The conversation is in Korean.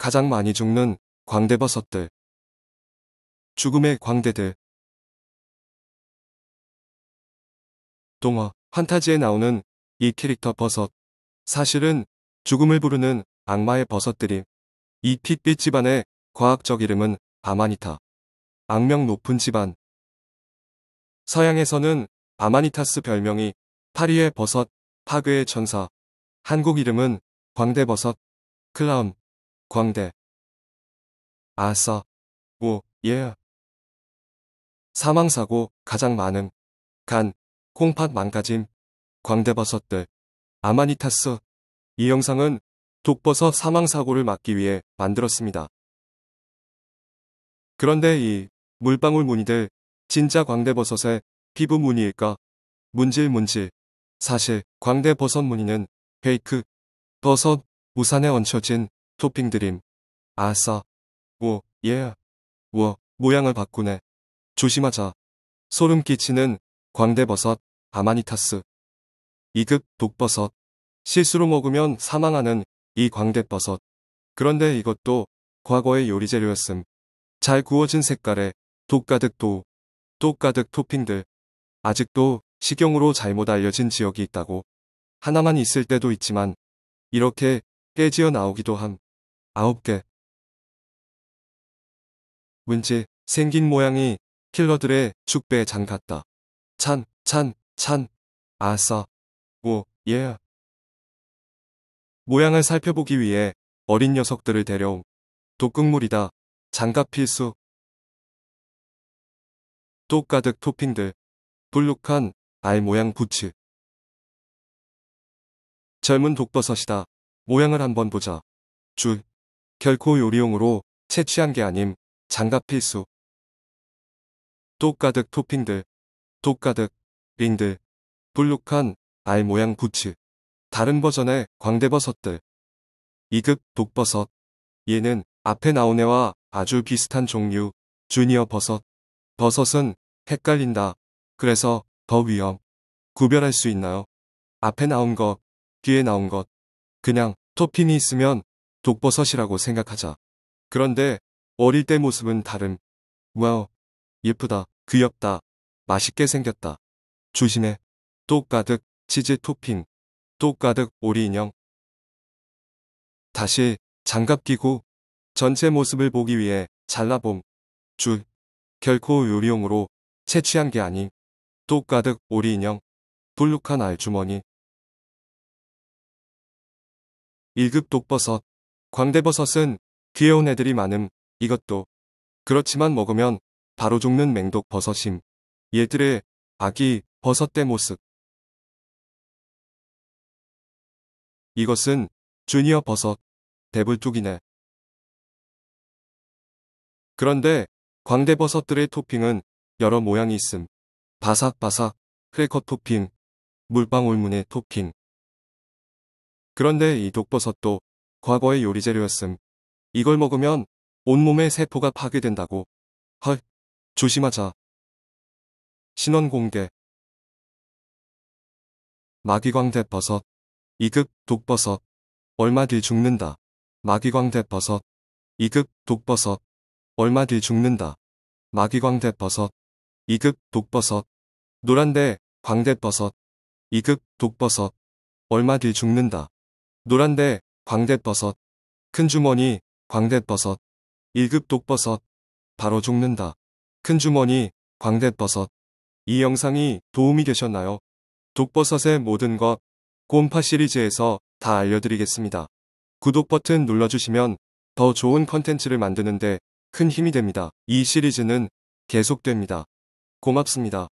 가장 많이 죽는 광대버섯들 죽음의 광대들 동화 판타지에 나오는 이 캐릭터 버섯 사실은 죽음을 부르는 악마의 버섯들이 이 핏빛 집안의 과학적 이름은 아마니타 악명 높은 집안 서양에서는 아마니타스 별명이 파리의 버섯, 파괴의 천사, 한국 이름은 광대버섯, 클라운, 광대 아싸 오 예. 사망사고 가장 많음 간 콩팥 망가짐 광대버섯들 아마니타스 이 영상은 독버섯 사망사고를 막기 위해 만들었습니다. 그런데 이 물방울 무늬들 진짜 광대버섯의 피부 무늬일까? 문질문질 사실 광대버섯 무늬는 페이크 버섯 우산에 얹혀진 토핑 드림. 아싸. 오, 예. 워, 모양을 바꾸네. 조심하자. 소름 끼치는 광대버섯, 아마니타스. 2급 독버섯. 실수로 먹으면 사망하는 이 광대버섯. 그런데 이것도 과거의 요리 재료였음. 잘 구워진 색깔에 독가득 도, 독가득 토핑들. 아직도 식용으로 잘못 알려진 지역이 있다고. 하나만 있을 때도 있지만 이렇게 깨지어 나오기도 함. 아홉 개. 왠지 생긴 모양이 킬러들의 축배장 에 같다. 찬, 찬, 찬. 아싸. 오, 예. Yeah. 모양을 살펴보기 위해 어린 녀석들을 데려옴. 독극물이다. 장갑 필수. 똑 가득 토핑들. 불룩한 알 모양 부츠. 젊은 독버섯이다. 모양을 한번 보자. 줄. 결코 요리용으로 채취한 게 아님 장갑 필수. 똑 가득 토핑들, 똑 가득 린들, 불룩한 알 모양 부츠, 다른 버전의 광대버섯들, 2급 독버섯, 얘는 앞에 나온 애와 아주 비슷한 종류, 주니어 버섯. 버섯은 헷갈린다. 그래서 더 위험. 구별할 수 있나요? 앞에 나온 것, 뒤에 나온 것. 그냥 토핑이 있으면 독버섯이라고 생각하자. 그런데 어릴 때 모습은 다름. 와우, 예쁘다, 귀엽다, 맛있게 생겼다. 조심해. 똑 가득 치즈 토핑, 똑 가득 오리 인형. 다시 장갑 끼고 전체 모습을 보기 위해 잘라봄. 줄. 결코 요리용으로 채취한 게 아닌 똑 가득 오리 인형. 불룩한 알주머니. 1급 독버섯. 광대버섯은 귀여운 애들이 많음 이것도 그렇지만 먹으면 바로 죽는 맹독 버섯임 얘들의 아기 버섯대 모습 이것은 주니어 버섯 대불뚝이네 그런데 광대버섯들의 토핑은 여러 모양이 있음 바삭바삭 크래커 토핑 물방울문의 토핑 그런데 이 독버섯도 과거의 요리 재료였음. 이걸 먹으면 온몸의 세포가 파괴된다고. 헐, 조심하자. 신원 공개. 마귀광대 버섯. 2급 독버섯. 얼마 뒤 죽는다. 마귀광대 버섯. 2급 독버섯. 얼마 뒤 죽는다. 마귀광대 버섯. 2급 독버섯. 노란대 광대버섯. 2급 독버섯. 얼마 뒤 죽는다. 노란대 광대버섯, 큰주머니, 광대버섯, 1급 독버섯, 바로 죽는다. 큰주머니, 광대버섯. 이 영상이 도움이 되셨나요? 독버섯의 모든 것, 곰파 시리즈에서 다 알려드리겠습니다. 구독 버튼 눌러주시면 더 좋은 컨텐츠를 만드는데 큰 힘이 됩니다. 이 시리즈는 계속됩니다. 고맙습니다.